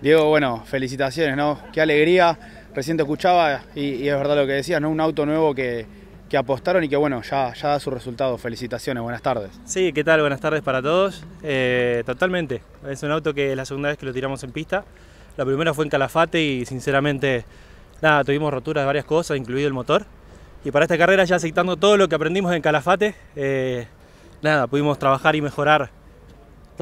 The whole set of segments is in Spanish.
Diego, bueno, felicitaciones, ¿no? Qué alegría. Recién te escuchaba y, es verdad lo que decías, ¿no? Un auto nuevo que, apostaron y que bueno, ya, da su resultado. Felicitaciones, buenas tardes. Sí, ¿qué tal? Buenas tardes para todos. Eh, totalmente. Es un auto que es la segunda vez que lo tiramos en pista. La primera fue en Calafate y sinceramente, nada, tuvimos roturas de varias cosas, incluido el motor. Y para esta carrera, ya aceptando todo lo que aprendimos en Calafate, eh, nada, pudimos trabajar y mejorar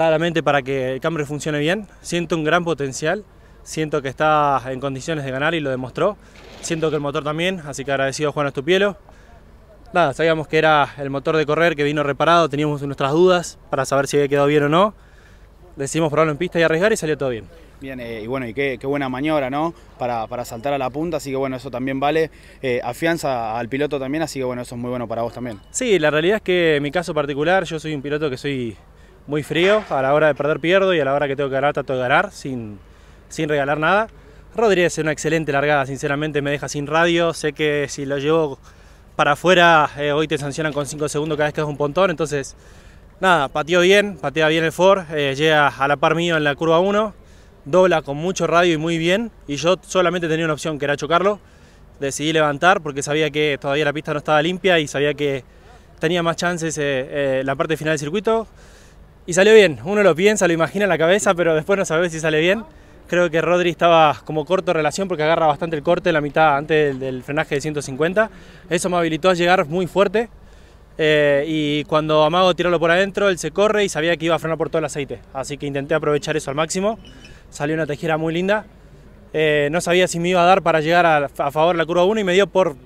claramente para que el cambio funcione bien. Siento un gran potencial, siento que está en condiciones de ganar y lo demostró. Siento que el motor también, así que agradecido a Juan Estupielo. Nada, sabíamos que era el motor de correr que vino reparado, teníamos nuestras dudas para saber si había quedado bien o no. Decidimos probarlo en pista y arriesgar y salió todo bien. Bien, eh, y bueno, y qué, buena maniobra, ¿no? Para, saltar a la punta, así que bueno, eso también vale. Eh, afianza al piloto también, así que bueno, eso es muy bueno para vos también. Sí, la realidad es que en mi caso particular, yo soy un piloto que soy muy frío, a la hora de perder pierdo y a la hora que tengo que ganar trato de ganar sin, sin regalar nada. Rodríguez es una excelente largada, sinceramente me deja sin radio, sé que si lo llevo para afuera eh, hoy te sancionan con 5 segundos cada vez que es un pontón, entonces nada, pateó bien, patea bien el Ford, eh, llega a la par mío en la curva 1, dobla con mucho radio y muy bien y yo solamente tenía una opción que era chocarlo, decidí levantar porque sabía que todavía la pista no estaba limpia y sabía que tenía más chances eh, la parte final del circuito. Y salió bien, uno lo piensa, lo imagina en la cabeza, pero después no sabe si sale bien. Creo que Rodri estaba como corto relación porque agarra bastante el corte la mitad antes del, frenaje de 150. Eso me habilitó a llegar muy fuerte. Eh, y cuando Amago tirarlo por adentro, él se corre y sabía que iba a frenar por todo el aceite. Así que intenté aprovechar eso al máximo. Salió una tejera muy linda. Eh, no sabía si me iba a dar para llegar a, a favor la curva 1 y me dio por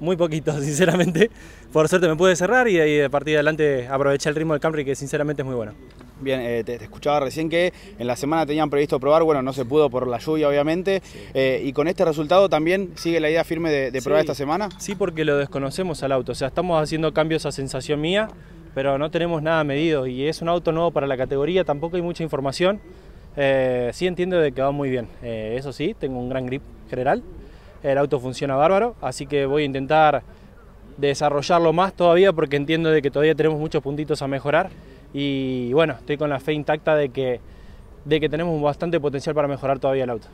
muy poquito, sinceramente. Por suerte me pude cerrar y, ahí a partir de adelante aproveché el ritmo del Camry que sinceramente es muy bueno. Bien, eh, te, escuchaba recién que en la semana tenían previsto probar, bueno, no se pudo por la lluvia obviamente, eh, y con este resultado también sigue la idea firme de, probar esta semana. Sí, porque lo desconocemos al auto, o sea, estamos haciendo cambios a sensación mía, pero no tenemos nada medido y es un auto nuevo para la categoría, tampoco hay mucha información. Eh, sí entiendo de que va muy bien, eso sí, tengo un gran grip general, el auto funciona bárbaro, así que voy a intentar desarrollarlo más todavía porque entiendo de que todavía tenemos muchos puntitos a mejorar y bueno, estoy con la fe intacta de que, de que tenemos bastante potencial para mejorar todavía el auto.